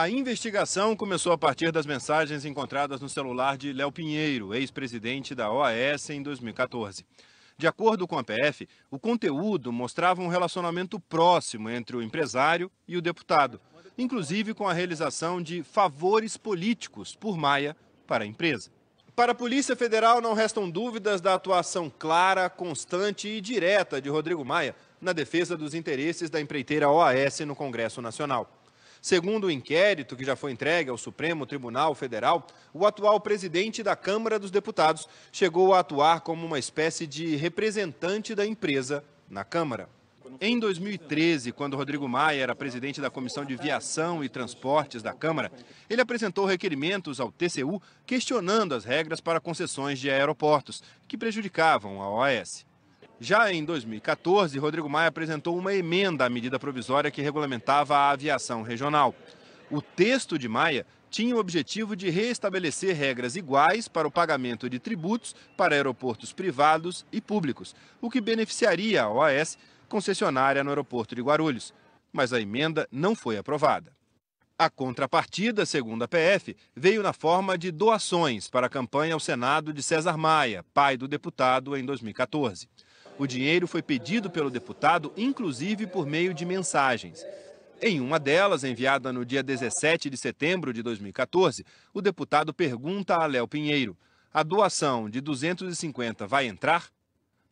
A investigação começou a partir das mensagens encontradas no celular de Léo Pinheiro, ex-presidente da OAS, em 2014. De acordo com a PF, o conteúdo mostrava um relacionamento próximo entre o empresário e o deputado, inclusive com a realização de favores políticos por Maia para a empresa. Para a Polícia Federal, não restam dúvidas da atuação clara, constante e direta de Rodrigo Maia na defesa dos interesses da empreiteira OAS no Congresso Nacional. Segundo o inquérito que já foi entregue ao Supremo Tribunal Federal, o atual presidente da Câmara dos Deputados chegou a atuar como uma espécie de representante da empresa na Câmara. Em 2013, quando Rodrigo Maia era presidente da Comissão de Viação e Transportes da Câmara, ele apresentou requerimentos ao TCU questionando as regras para concessões de aeroportos, que prejudicavam a OAS. Já em 2014, Rodrigo Maia apresentou uma emenda à medida provisória que regulamentava a aviação regional. O texto de Maia tinha o objetivo de reestabelecer regras iguais para o pagamento de tributos para aeroportos privados e públicos, o que beneficiaria a OAS, concessionária no aeroporto de Guarulhos. Mas a emenda não foi aprovada. A contrapartida, segundo a PF, veio na forma de doações para a campanha ao Senado de César Maia, pai do deputado, em 2014. O dinheiro foi pedido pelo deputado, inclusive por meio de mensagens. Em uma delas, enviada no dia 17 de setembro de 2014, o deputado pergunta a Léo Pinheiro: a doação de 250 vai entrar?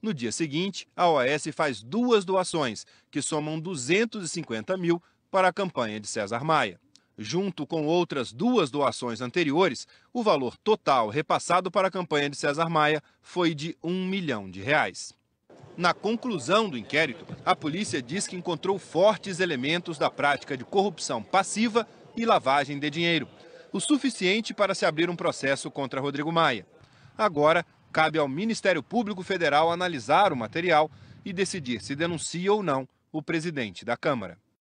No dia seguinte, a OAS faz duas doações, que somam 250 mil para a campanha de César Maia junto com outras duas doações anteriores, o valor total repassado para a campanha de César Maia foi de um milhão de reais. Na conclusão do inquérito, a polícia diz que encontrou fortes elementos da prática de corrupção passiva e lavagem de dinheiro, o suficiente para se abrir um processo contra Rodrigo Maia. Agora, cabe ao Ministério Público Federal analisar o material e decidir se denuncia ou não o presidente da Câmara.